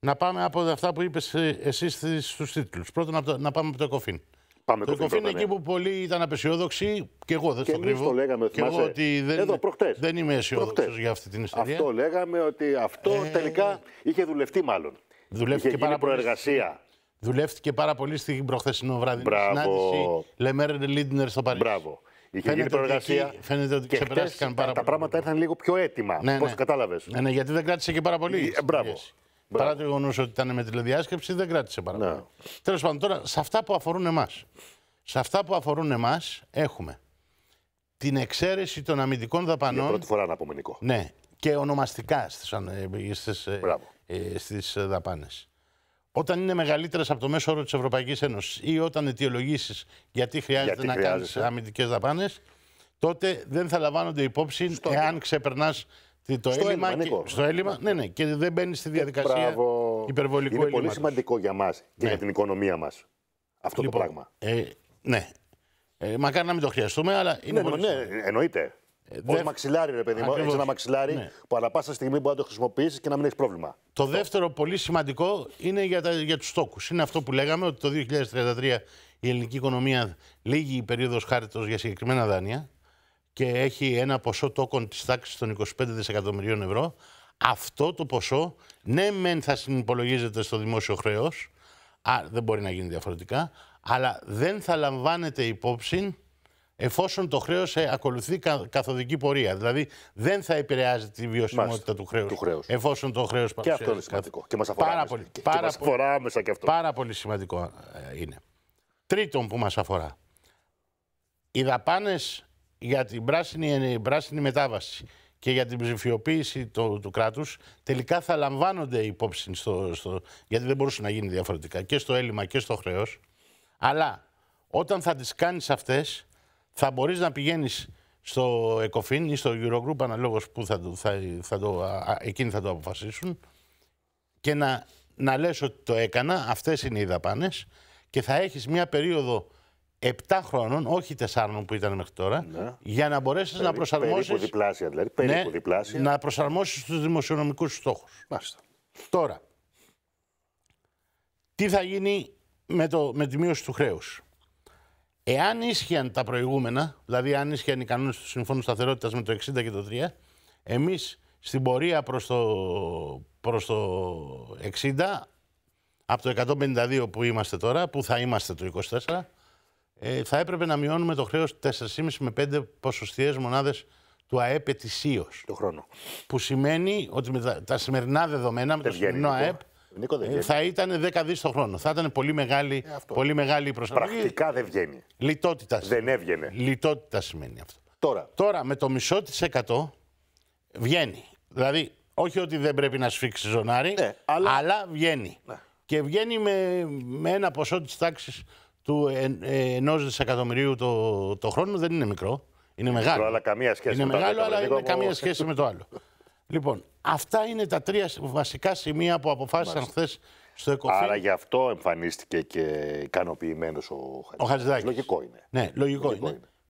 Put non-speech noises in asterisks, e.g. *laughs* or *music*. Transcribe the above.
να πάμε από αυτά που είπες ε, εσύ στους τίτλους. Πρώτον, να πάμε από το Εκοφίν. Πάμε το Εκοφίν είναι ναι. εκεί που πολλοί ήταν απεσιόδοξοι και εγώ δεν και το κρύβω. Το λέγαμε, και εγώ ότι δεν, Εδώ, προχτές. δεν είμαι αισιόδοξος για αυτή την ιστορία. Αυτό λέγαμε ότι αυτό ε... τελικά είχε δουλευτεί μάλλον. Δουλεύτηκε είχε πάρα προεργασία. Δουλεύτηκε πάρα πολύ στην προχθεσινό βράδυ. Μπράβο. Λεμέρ Λίντνερ στο Παρίσι. Μπράβο. Είχε γίνει προεργασία. Ότι, φαίνεται ότι και ξεπεράστηκαν πάρα πολύ. Τα πράγματα ήρθαν λίγο πιο έτοιμα. Ναι, ναι. Πώ κατάλαβες. Ναι, ναι, γιατί δεν κράτησε και πάρα πολύ. Ε, μπράβο. Παρά το γεγονός ότι ήταν με τηλεδιάσκεψη, δεν κράτησε παραπάνω. Ναι. Τέλος πάντων, τώρα σε αυτά που αφορούν εμάς. Σε αυτά που αφορούν εμάς, έχουμε την εξαίρεση των αμυντικών δαπανών. Για πρώτη φορά να πούμε, Ναι, και ονομαστικά στις ε, ε, ε, δαπάνες. Όταν είναι μεγαλύτερες από το μέσο όρο της Ευρωπαϊκής Ένωσης ή όταν αιτιολογήσεις γιατί χρειάζεται να κάνεις αμυντικές δαπάνες, τότε δεν θα λαμβάνονται υπόψη εάν ξεπερνά το στο έλλειμμα, και, ναι, ναι, και δεν μπαίνεις στη διαδικασία υπερβολικού ε, υπερβολικού Είναι πολύ σημαντικό για μας και ναι. για την οικονομία μας αυτό το λοιπόν, πράγμα. Ε, ναι. Ε, μακάρι να μην το χρειαστούμε, αλλά είναι ναι, ναι πολύ ναι, ναι, εννοείται. Ε, δε... μαξιλάρι, ρε παιδί μου. Έχει ένα μαξιλάρι ναι. που ανά πάσα στιγμή μπορεί να το χρησιμοποιήσεις και να μην έχεις πρόβλημα. Το δεύτερο πολύ σημαντικό είναι για, για τους στόχους. Είναι αυτό που λέγαμε ότι το 2033 η ελληνική οικονομία λύγει η περίοδος χάριτος για συγκεκριμένα δάνεια και έχει ένα ποσό τόκων της τάξης των 25 δισεκατομμυρίων ευρώ, αυτό το ποσό, ναι μεν θα συνυπολογίζεται στο δημόσιο χρέος, α, δεν μπορεί να γίνει διαφορετικά, αλλά δεν θα λαμβάνεται υπόψη εφόσον το χρέος ε, ακολουθεί καθοδική πορεία. Δηλαδή δεν θα επηρεάζει τη βιωσιμότητα του, χρέους, εφόσον το χρέος παρουσιάζει. Και αυτό είναι σημαντικό. Και μας αφορά, πάρα πολύ, και, άμεσα αυτό. Πάρα πολύ σημαντικό ε, είναι. Τρίτον που μας αφορά. Οι δαπάνες για την πράσινη, ε, πράσινη μετάβαση και για την ψηφιοποίηση του, του κράτους τελικά θα λαμβάνονται υπόψη στο, στο, γιατί δεν μπορούσε να γίνει διαφορετικά και στο έλλειμμα και στο χρέος αλλά όταν θα τις κάνεις αυτές θα μπορείς να πηγαίνεις στο ΕΚΟΦΗΝ ή στο Eurogroup αναλόγως που θα θα, θα το, εκείνοι θα το αποφασίσουν και να, να λες ότι το έκανα, αυτές είναι οι δαπάνες και θα έχεις μια περίοδο 7 χρόνων, όχι 4 που ήταν μέχρι τώρα, ναι. για να μπορέσεις να προσαρμόσεις. Περίπου διπλάσια, δηλαδή. Ναι, περίπου ναι, Να προσαρμόσεις τους δημοσιονομικούς στόχους. Μάλιστα. Τώρα, τι θα γίνει με, το, με τη μείωση του χρέους. Εάν ίσχυαν τα προηγούμενα, δηλαδή αν ίσχυαν οι κανόνες του Συμφώνου Σταθερότητας με το 60 και το 3, εμείς στην πορεία προς το, προς το 60, από το 152 που είμαστε τώρα, που θα είμαστε το 24, ε, θα έπρεπε να μειώνουμε το χρέος 4,5 με 5 ποσοστιαίες μονάδες του ΑΕΠ ετησίως. Το χρόνο. Που σημαίνει ότι με τα, σημερινά δεδομένα, με το σημερινό ΑΕΠ, Νίκο, ε, θα ήταν 10 δις το χρόνο. Θα ήταν πολύ μεγάλη, ε, η προσπάθεια. Πρακτικά δεν βγαίνει. Λιτότητας. Δεν έβγαινε. Λιτότητας σημαίνει αυτό. Τώρα. Τώρα με το μισό της εκατό βγαίνει. Δηλαδή, όχι ότι δεν πρέπει να σφίξει ζωνάρι, ναι, αλλά... βγαίνει. Ναι. Και βγαίνει με, με ένα ποσό της τάξης του εν, ε, ενός δισεκατομμυρίου το, το χρόνο δεν είναι μικρό. Είναι μεγάλο. αλλά καμία σχέση είναι με το μεγάλο, αλλά είναι καμία σχέση με το άλλο. *laughs* Λοιπόν, αυτά είναι τα τρία βασικά σημεία που αποφάσισαν χθες στο ΕΚΟΦΗ. Άρα γι' αυτό εμφανίστηκε και ικανοποιημένος ο Χατζηδάκης. Λογικό Ναι, λογικό, λογικό είναι.